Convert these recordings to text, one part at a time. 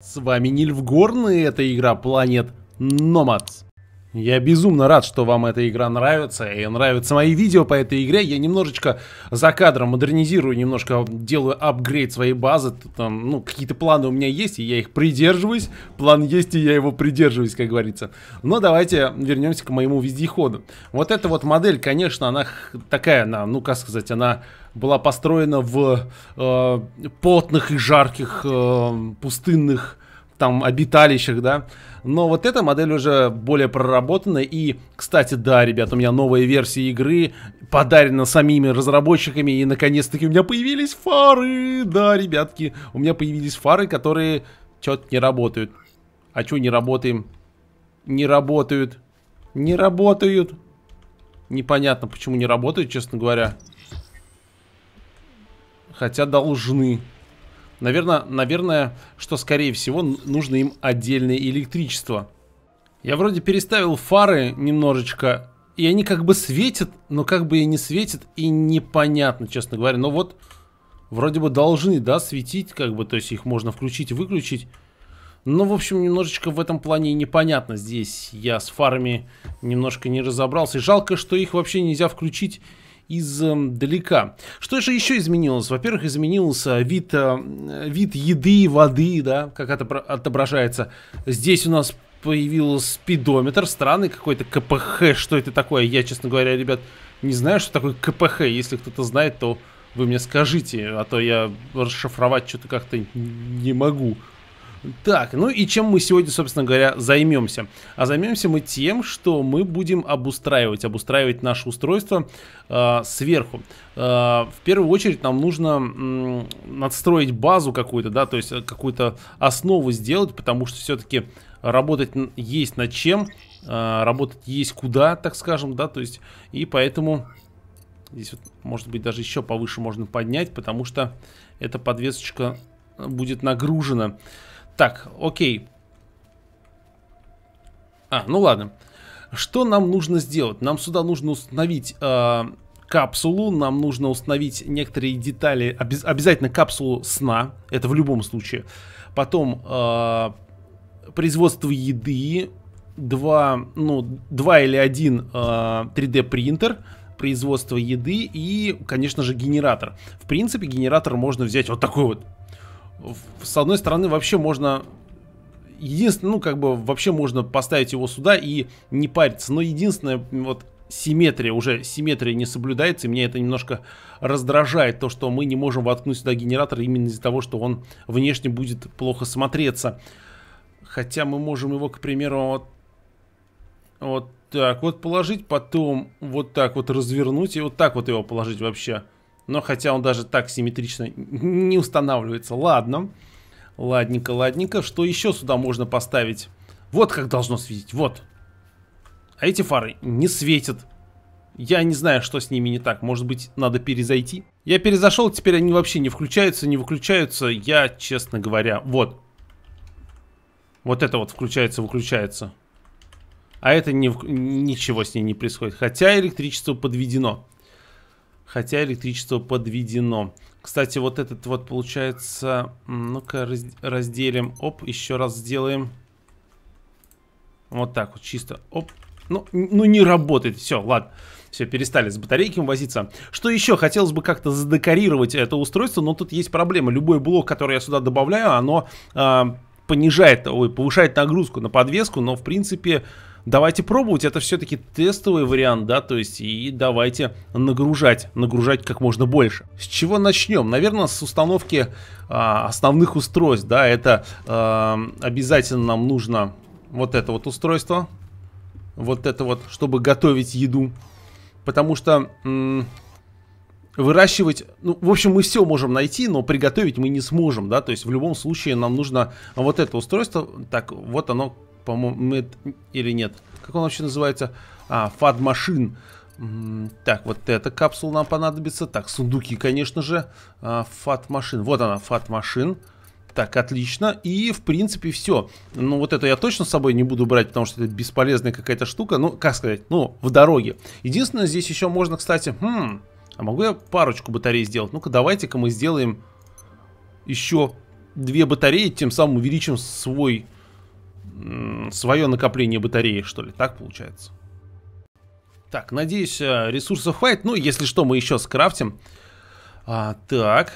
С вами Нильфгорн, и это игра Planet Nomads. Я безумно рад, что вам эта игра нравится, и нравятся мои видео по этой игре. Я немножечко за кадром модернизирую, немножко делаю апгрейд своей базы. там, ну, какие-то планы у меня есть, и я их придерживаюсь. План есть, и я его придерживаюсь, как говорится. Но давайте вернемся к моему вездеходу. Вот эта вот модель, конечно, она такая, она, ну, как сказать, она была построена в э, потных и жарких э, пустынных там обиталищах, да. Но вот эта модель уже более проработана. И, кстати, да, ребят, у меня новая версия игры подарена самими разработчиками. И, наконец-таки, у меня появились фары. Да, ребятки, у меня появились фары, которые что-то не работают. А что не работаем? Не работают. Не работают. Непонятно, почему не работают, честно говоря. Хотя должны. Наверное, наверное, что скорее всего нужно им отдельное электричество. Я вроде переставил фары немножечко, и они как бы светят, но как бы и не светят, и непонятно, честно говоря. Но вот вроде бы должны, да, светить, как бы, то есть их можно включить и выключить. Но, ну, в общем, немножечко в этом плане непонятно здесь. Я с фарами немножко не разобрался. И жалко, что их вообще нельзя включить издалека. Что же еще изменилось? Во-первых, изменился вид, э, вид еды, воды, да, как это отображается. Здесь у нас появился спидометр, странный какой-то КПХ, что это такое? Я, честно говоря, ребят, не знаю, что такое КПХ. Если кто-то знает, то вы мне скажите, а то я расшифровать что-то как-то не могу. Так, ну и чем мы сегодня, собственно говоря, займемся? А займемся мы тем, что мы будем обустраивать, обустраивать наше устройство э, сверху. Э, в первую очередь нам нужно м, надстроить базу какую-то, да, то есть э, какую-то основу сделать, потому что все-таки работать есть над чем, э, работать есть куда, так скажем, да, то есть и поэтому здесь вот, может быть, даже еще повыше можно поднять, потому что эта подвесочка будет нагружена. Так, окей. А, ну ладно. Что нам нужно сделать? Нам сюда нужно установить э, капсулу, нам нужно установить некоторые детали, обез обязательно капсулу сна, это в любом случае. Потом э, производство еды, два, ну, два или один а, э, 3D принтер, производство еды и, конечно же, генератор. В принципе, генератор можно взять вот такой вот с одной стороны, вообще можно... Единственное, ну, как бы, вообще можно поставить его сюда и не париться. Но единственное, вот, симметрия, уже симметрия не соблюдается, и меня это немножко раздражает, то, что мы не можем воткнуть сюда генератор именно из-за того, что он внешне будет плохо смотреться. Хотя мы можем его, к примеру, вот, вот так вот положить, потом вот так вот развернуть и вот так вот его положить вообще. Вообще. Но хотя он даже так симметрично не устанавливается. Ладно. Ладненько, ладненько. Что еще сюда можно поставить? Вот как должно светить. Вот. А эти фары не светят. Я не знаю, что с ними не так. Может быть, надо перезайти? Я перезашел, теперь они вообще не включаются, не выключаются. Я, честно говоря, вот. Вот это вот включается, выключается. А это не, ничего с ней не происходит. Хотя электричество подведено хотя электричество подведено. Кстати, вот этот вот получается... Ну-ка, раз, разделим. Оп, еще раз сделаем. Вот так вот, чисто. Оп. Ну, ну не работает. Все, ладно. Все, перестали с батарейками возиться. Что еще? Хотелось бы как-то задекорировать это устройство, но тут есть проблема. Любой блок, который я сюда добавляю, оно э, понижает, ой, повышает нагрузку на подвеску, но в принципе давайте пробовать. Это все-таки тестовый вариант, да, то есть и давайте нагружать, нагружать как можно больше. С чего начнем? Наверное, с установки а, основных устройств, да, это а, обязательно нам нужно вот это вот устройство, вот это вот, чтобы готовить еду, потому что выращивать, ну, в общем, мы все можем найти, но приготовить мы не сможем, да, то есть в любом случае нам нужно вот это устройство, так, вот оно по-моему, или нет. Как он вообще называется? А, фад-машин. Так, вот эта капсула нам понадобится. Так, сундуки, конечно же. А, фат-машин. Вот она, фад машин Так, отлично. И, в принципе, все. Ну, вот это я точно с собой не буду брать, потому что это бесполезная какая-то штука. Ну, как сказать, ну, в дороге. Единственное, здесь еще можно, кстати... Хм, а могу я парочку батарей сделать? Ну-ка, давайте-ка мы сделаем еще две батареи, тем самым увеличим свой свое накопление батареи, что ли. Так получается. Так, надеюсь, э, ресурсов хватит. Ну, если что, мы еще скрафтим. А, так,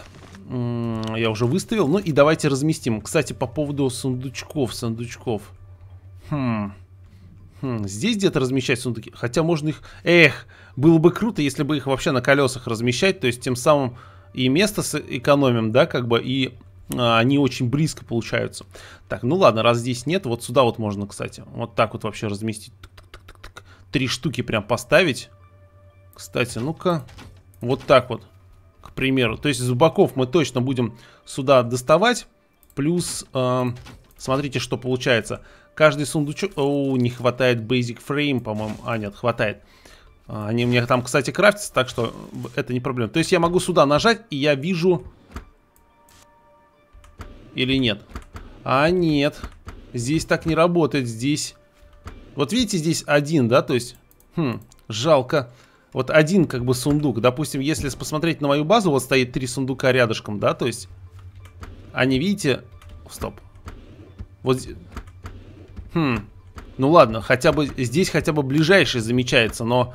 я уже выставил. Ну и давайте разместим. Кстати, по поводу сундучков, сундучков. Хм. хм. Здесь где-то размещать сундуки. Хотя можно их... Эх, было бы круто, если бы их вообще на колесах размещать. То есть тем самым и место сэкономим, да, как бы, и а, они очень близко получаются. Так, ну ладно, раз здесь нет, вот сюда вот можно, кстати, вот так вот вообще разместить. Три штуки прям поставить. Кстати, ну-ка, вот так вот, к примеру. То есть зубаков мы точно будем сюда доставать. Плюс, э, смотрите, что получается. Каждый сундучок... О, не хватает Basic Frame, по-моему. А, нет, хватает. А, они у меня там, кстати, крафтятся, так что это не проблема. То есть я могу сюда нажать, и я вижу или нет? А нет. Здесь так не работает. Здесь... Вот видите, здесь один, да? То есть... Хм, жалко. Вот один как бы сундук. Допустим, если посмотреть на мою базу, вот стоит три сундука рядышком, да? То есть... Они, видите... Стоп. Вот... Хм. Ну ладно, хотя бы... Здесь хотя бы ближайший замечается, но...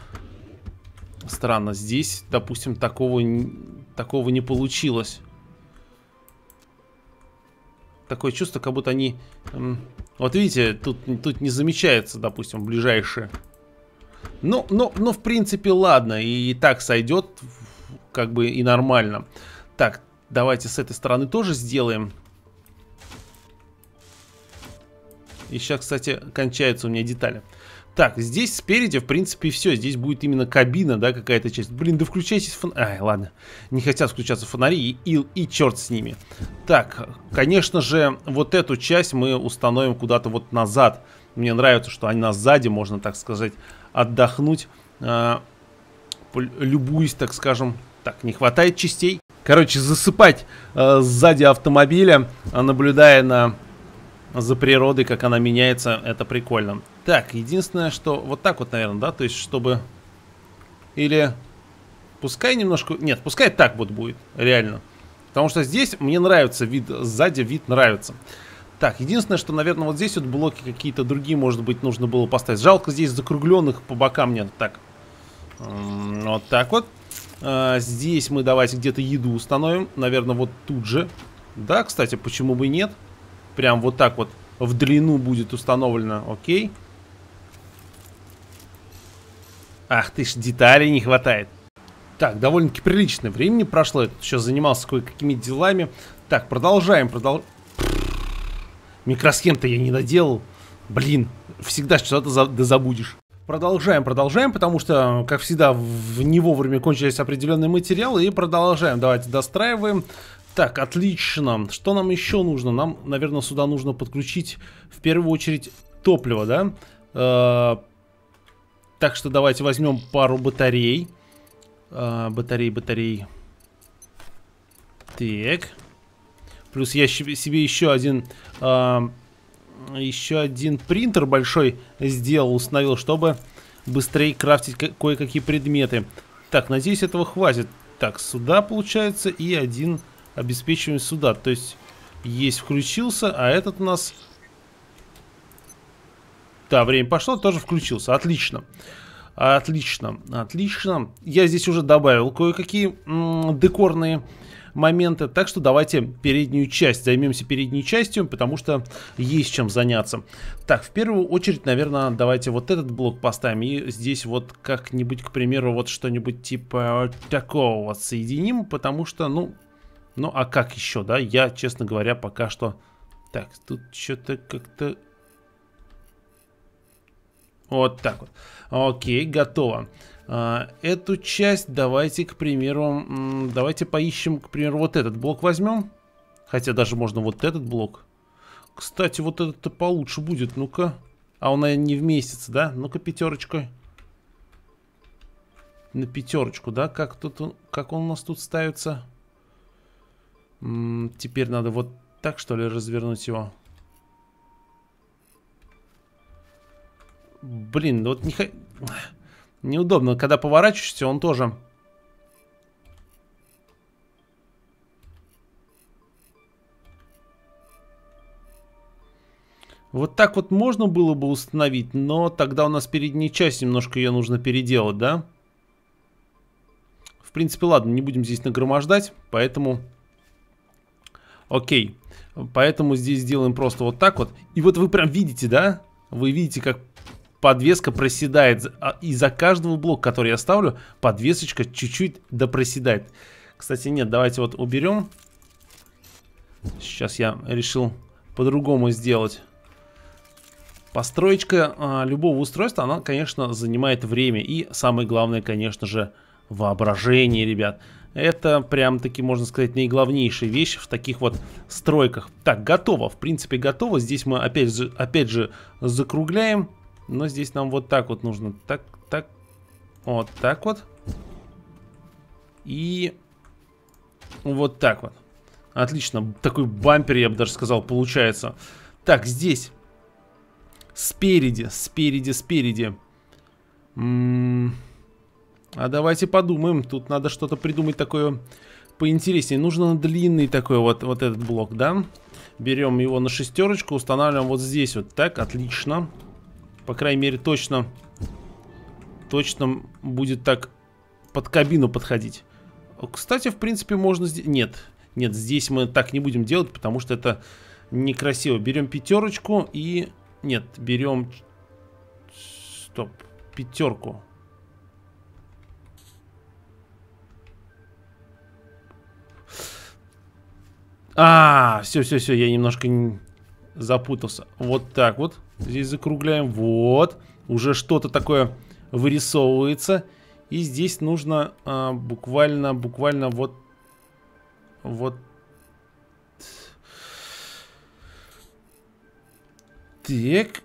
Странно, здесь, допустим, такого, такого не получилось такое чувство, как будто они... вот видите, тут, тут не замечается, допустим, ближайшие. Но, ну, но, ну, но, ну, в принципе, ладно, и, и так сойдет, как бы и нормально. Так, давайте с этой стороны тоже сделаем. И сейчас, кстати, кончаются у меня детали. Так, здесь спереди, в принципе, все. Здесь будет именно кабина, да, какая-то часть. Блин, да включайтесь фонари. Ай, ладно. Не хотят включаться фонари и, и, и черт с ними. Так, конечно же, вот эту часть мы установим куда-то вот назад. Мне нравится, что они она сзади, можно так сказать, отдохнуть. Э, а, любуясь, так скажем. Так, не хватает частей. Короче, засыпать э, сзади автомобиля, а, наблюдая на за природой, как она меняется, это прикольно. Так, единственное, что вот так вот, наверное, да, то есть, чтобы... Или... Пускай немножко... Нет, пускай так вот будет, реально. Потому что здесь мне нравится вид, сзади вид нравится. Так, единственное, что, наверное, вот здесь вот блоки какие-то другие, может быть, нужно было поставить. Жалко, здесь закругленных по бокам нет. Так, вот так вот. А, здесь мы давайте где-то еду установим. Наверное, вот тут же. Да, кстати, почему бы и Нет прям вот так вот в длину будет установлено. Окей. Ах ты ж, деталей не хватает. Так, довольно-таки приличное времени прошло. Я тут еще занимался кое-какими делами. Так, продолжаем, продолжаем. Микросхем-то я не доделал. Блин, всегда что-то за забудешь. Продолжаем, продолжаем, потому что, как всегда, в не вовремя кончились определенные материалы. И продолжаем. Давайте достраиваем. Так, отлично. Что нам еще нужно? Нам, наверное, сюда нужно подключить в первую очередь топливо, да? Э так что давайте возьмем пару батарей. Э батарей, батарей. Так. Плюс я себе еще один... Э, еще один принтер большой сделал, установил, чтобы быстрее крафтить ко кое-какие предметы. Так, надеюсь, этого хватит. Так, сюда получается и один обеспечиваем сюда. То есть есть включился, а этот у нас... Да, время пошло, тоже включился. Отлично. Отлично, отлично. Я здесь уже добавил кое-какие декорные моменты, Так что давайте переднюю часть, займемся передней частью, потому что есть чем заняться. Так, в первую очередь, наверное, давайте вот этот блок поставим. И здесь вот как-нибудь, к примеру, вот что-нибудь типа такого соединим, потому что, ну, ну, а как еще, да? Я, честно говоря, пока что... Так, тут что-то как-то... Вот так вот. Окей, готово. А, эту часть давайте, к примеру... Давайте поищем, к примеру, вот этот блок возьмем. Хотя даже можно вот этот блок. Кстати, вот этот-то получше будет. Ну-ка. А он, наверное, не вместится, да? Ну-ка, пятерочка. На пятерочку, да? Как, тут, как он у нас тут ставится? теперь надо вот так, что ли, развернуть его. Блин, ну вот не... неудобно. Когда поворачиваешься, он тоже... Вот так вот можно было бы установить, но тогда у нас передняя часть, немножко ее нужно переделать, да? В принципе, ладно, не будем здесь нагромождать, поэтому Окей. Поэтому здесь сделаем просто вот так вот. И вот вы прям видите, да? Вы видите, как подвеска проседает. А, и за каждого блока, который я ставлю, подвесочка чуть-чуть допроседает. Кстати, нет, давайте вот уберем. Сейчас я решил по-другому сделать. Построечка а, любого устройства, она, конечно, занимает время. И самое главное, конечно же, воображение, ребят. Это прям таки, можно сказать, наиглавнейшая вещь в таких вот стройках. Так, готово. В принципе, готово. Здесь мы опять же, опять же закругляем. Но здесь нам вот так вот нужно. Так, так. Вот так вот. И вот так вот. Отлично. Такой бампер, я бы даже сказал, получается. Так, здесь. Спереди, спереди, спереди. М м-м. А давайте подумаем. Тут надо что-то придумать такое поинтереснее. Нужно длинный такой вот, вот этот блок, да? Берем его на шестерочку, устанавливаем вот здесь вот. Так, отлично. По крайней мере, точно... Точно будет так под кабину подходить. Кстати, в принципе, можно здесь... Нет, нет, здесь мы так не будем делать, потому что это некрасиво. Берем пятерочку и... Нет, берем... Стоп, пятерку. А, все, все, все, я немножко запутался. Вот так вот. Здесь закругляем. Вот. Уже что-то такое вырисовывается. И здесь нужно а, буквально, буквально вот... Вот... Так.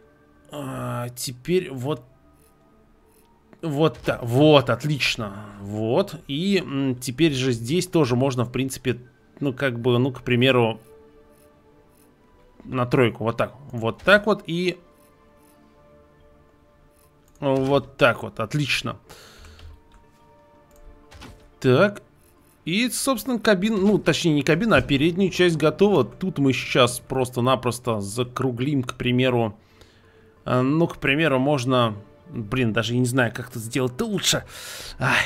А, теперь вот... Вот так. Вот, отлично. Вот. И теперь же здесь тоже можно, в принципе, ну, как бы, ну, к примеру, на тройку. Вот так. Вот так вот и... Вот так вот. Отлично. Так. И, собственно, кабина... Ну, точнее, не кабина, а переднюю часть готова. Тут мы сейчас просто-напросто закруглим, к примеру... Э, ну, к примеру, можно... Блин, даже я не знаю, как тут сделать-то лучше. Ах...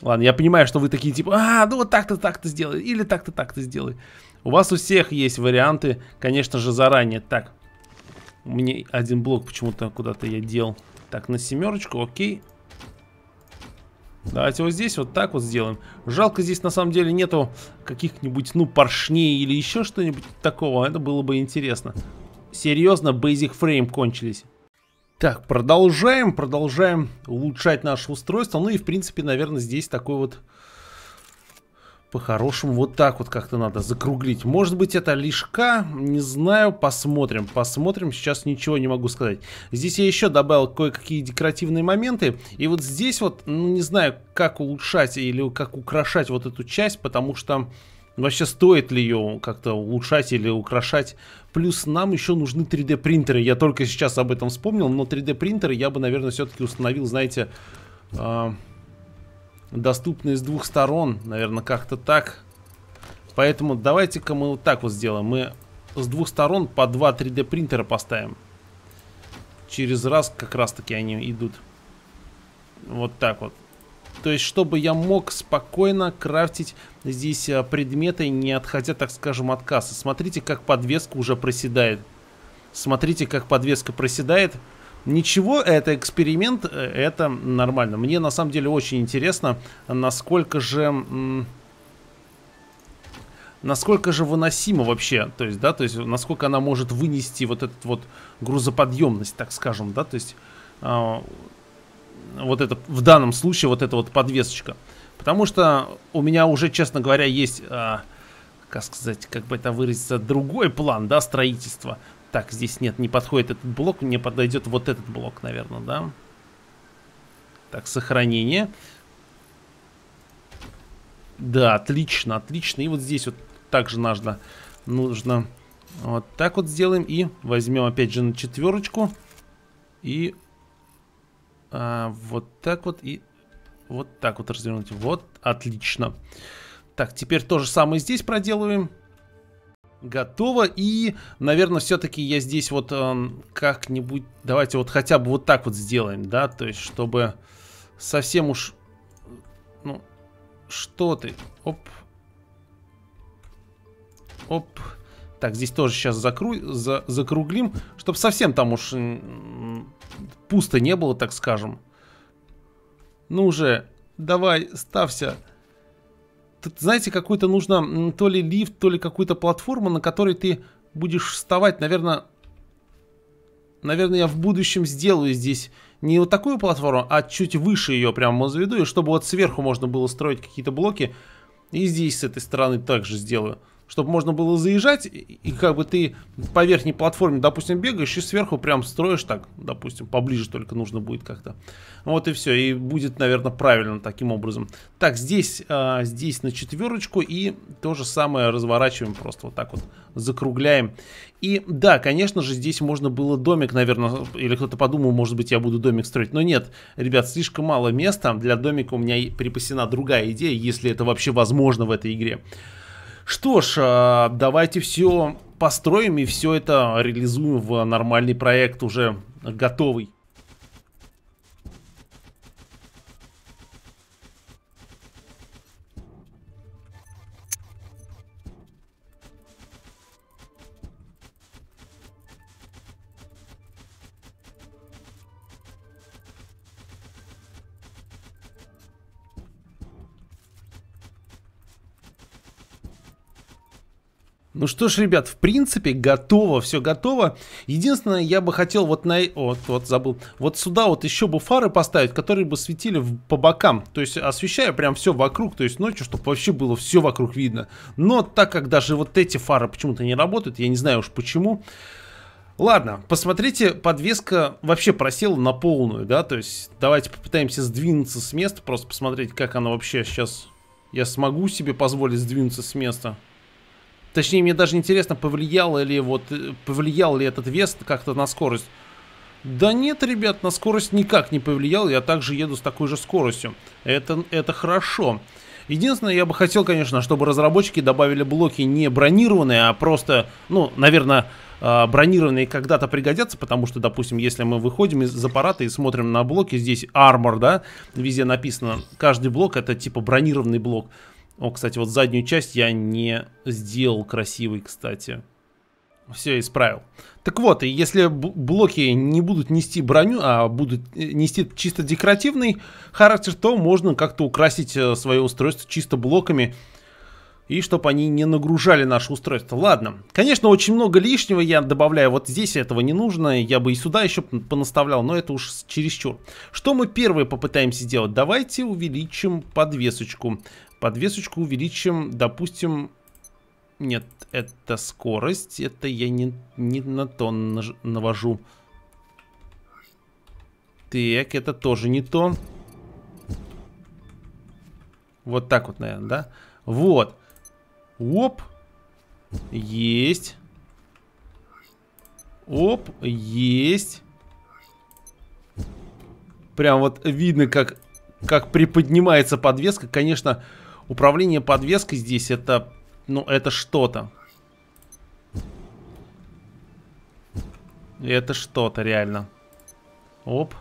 Ладно, я понимаю, что вы такие типа, а, ну вот так-то, так-то сделай, или так-то, так-то сделай. У вас у всех есть варианты, конечно же, заранее. Так, у меня один блок почему-то куда-то я дел. Так, на семерочку, окей. Давайте вот здесь вот так вот сделаем. Жалко, здесь на самом деле нету каких-нибудь, ну, поршней или еще что-нибудь такого. Это было бы интересно. Серьезно, Basic Frame кончились. Так, продолжаем, продолжаем улучшать наше устройство. Ну и, в принципе, наверное, здесь такой вот... По-хорошему, вот так вот как-то надо закруглить. Может быть, это лишка, не знаю, посмотрим, посмотрим. Сейчас ничего не могу сказать. Здесь я еще добавил кое-какие декоративные моменты. И вот здесь вот, ну, не знаю, как улучшать или как украшать вот эту часть, потому что... Вообще стоит ли ее как-то улучшать или украшать? Плюс нам еще нужны 3D принтеры. Я только сейчас об этом вспомнил, но 3D принтеры я бы, наверное, все-таки установил, знаете, э, доступные с двух сторон. Наверное, как-то так. Поэтому давайте-ка мы вот так вот сделаем. Мы с двух сторон по два 3D принтера поставим. Через раз как раз таки они идут. Вот так вот. То есть, чтобы я мог спокойно крафтить здесь э, предметы, не отходя, так скажем, от кассы. Смотрите, как подвеска уже проседает. Смотрите, как подвеска проседает. Ничего, это эксперимент, э, это нормально. Мне на самом деле очень интересно, насколько же... Насколько же выносима вообще, то есть, да, то есть, насколько она может вынести вот этот вот грузоподъемность, так скажем, да, то есть, а, вот это, в данном случае вот эта вот подвесочка. Потому что у меня уже, честно говоря, есть, а, как сказать, как бы это выразиться, другой план, да, строительства. Так, здесь нет, не подходит этот блок, мне подойдет вот этот блок, наверное, да. Так, сохранение. Да, отлично, отлично. И вот здесь вот также нужно, нужно вот так вот сделаем. И возьмем опять же на четверочку. И а, вот так вот и вот так вот развернуть. Вот, отлично. Так, теперь то же самое здесь проделываем. Готово. И, наверное, все-таки я здесь вот э, как-нибудь... Давайте вот хотя бы вот так вот сделаем, да? То есть, чтобы совсем уж... Ну, что ты? Оп. Оп. Так, здесь тоже сейчас закру... за... закруглим, чтобы совсем там уж пусто не было, так скажем. Ну уже давай, ставься. Тут, знаете, какой-то нужно то ли лифт, то ли какую-то платформу, на которой ты будешь вставать. Наверное, наверное, я в будущем сделаю здесь не вот такую платформу, а чуть выше ее прямо возведу, и чтобы вот сверху можно было строить какие-то блоки. И здесь с этой стороны также сделаю чтобы можно было заезжать, и, и как бы ты по верхней платформе, допустим, бегаешь, и сверху прям строишь так, допустим, поближе только нужно будет как-то. Вот и все, и будет, наверное, правильно таким образом. Так, здесь, а, здесь на четверочку, и то же самое разворачиваем просто вот так вот, закругляем. И да, конечно же, здесь можно было домик, наверное, или кто-то подумал, может быть, я буду домик строить, но нет, ребят, слишком мало места, для домика у меня припасена другая идея, если это вообще возможно в этой игре. Что ж, э, давайте все построим и все это реализуем в нормальный проект уже готовый. Ну что ж, ребят, в принципе, готово, все готово. Единственное, я бы хотел вот на... Э, вот, вот, забыл. Вот сюда вот еще бы фары поставить, которые бы светили в... по бокам. То есть освещая прям все вокруг, то есть ночью, чтобы вообще было все вокруг видно. Но так как даже вот эти фары почему-то не работают, я не знаю уж почему... Ладно, посмотрите, подвеска вообще просела на полную, да, то есть давайте попытаемся сдвинуться с места, просто посмотреть, как она вообще сейчас... Я смогу себе позволить сдвинуться с места. Точнее, мне даже интересно, повлиял ли, вот, э, повлиял ли этот вес как-то на скорость. Да нет, ребят, на скорость никак не повлиял. Я также еду с такой же скоростью. Это, это хорошо. Единственное, я бы хотел, конечно, чтобы разработчики добавили блоки не бронированные, а просто, ну, наверное, а, бронированные когда-то пригодятся, потому что, допустим, если мы выходим из аппарата и смотрим на блоки, здесь армор, да, везде написано, каждый блок это типа бронированный блок. О, кстати, вот заднюю часть я не сделал красивой, кстати. Все исправил. Так вот, если блоки не будут нести броню, а будут э, нести чисто декоративный характер, то можно как-то украсить э, свое устройство чисто блоками. И чтобы они не нагружали наше устройство. Ладно. Конечно, очень много лишнего я добавляю. Вот здесь этого не нужно. Я бы и сюда еще понаставлял, но это уж чересчур. Что мы первое попытаемся сделать? Давайте увеличим подвесочку. Подвесочку увеличим, допустим... Нет, это скорость. Это я не, не на то навожу. Так, это тоже не то. Вот так вот, наверное, да? Вот. Оп. Есть. Оп, есть. Прям вот видно, как, как приподнимается подвеска. Конечно, Управление подвеской здесь это... Ну, это что-то. Это что-то реально. Оп.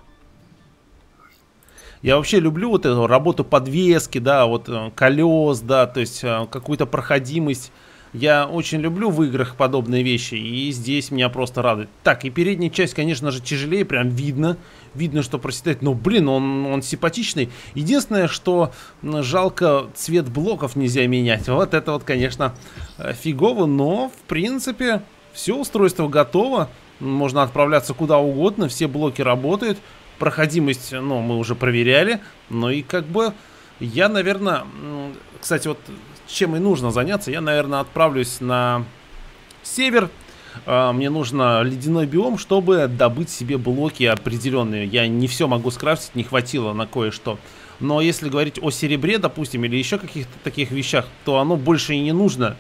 Я вообще люблю вот эту работу подвески, да, вот э, колес, да, то есть э, какую-то проходимость. Я очень люблю в играх подобные вещи, и здесь меня просто радует. Так, и передняя часть, конечно же, тяжелее, прям видно видно, что проседает. Но, блин, он, он симпатичный. Единственное, что жалко, цвет блоков нельзя менять. Вот это вот, конечно, э, фигово, но, в принципе, все устройство готово. Можно отправляться куда угодно, все блоки работают. Проходимость, ну, мы уже проверяли. Ну и как бы я, наверное, кстати, вот чем и нужно заняться, я, наверное, отправлюсь на север а, мне нужно ледяной биом, чтобы добыть себе блоки определенные. Я не все могу скрафтить, не хватило на кое-что. Но если говорить о серебре, допустим, или еще каких-то таких вещах, то оно больше и не нужно.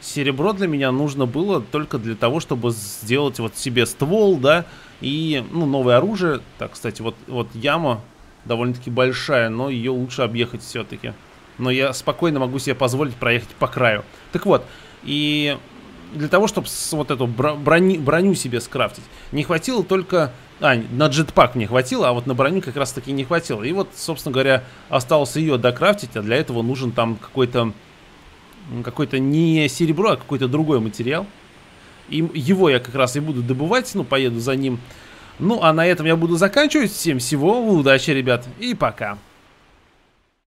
Серебро для меня нужно было только для того, чтобы сделать вот себе ствол, да, и, ну, новое оружие. Так, кстати, вот, вот яма довольно-таки большая, но ее лучше объехать все-таки. Но я спокойно могу себе позволить проехать по краю. Так вот, и для того, чтобы с, вот эту броню, броню себе скрафтить, не хватило только... А, на джетпак не хватило, а вот на броню как раз таки не хватило. И вот, собственно говоря, осталось ее докрафтить, а для этого нужен там какой-то... Какой-то не серебро, а какой-то другой материал. И его я как раз и буду добывать, ну, поеду за ним. Ну, а на этом я буду заканчивать. Всем всего, удачи, ребят, и пока.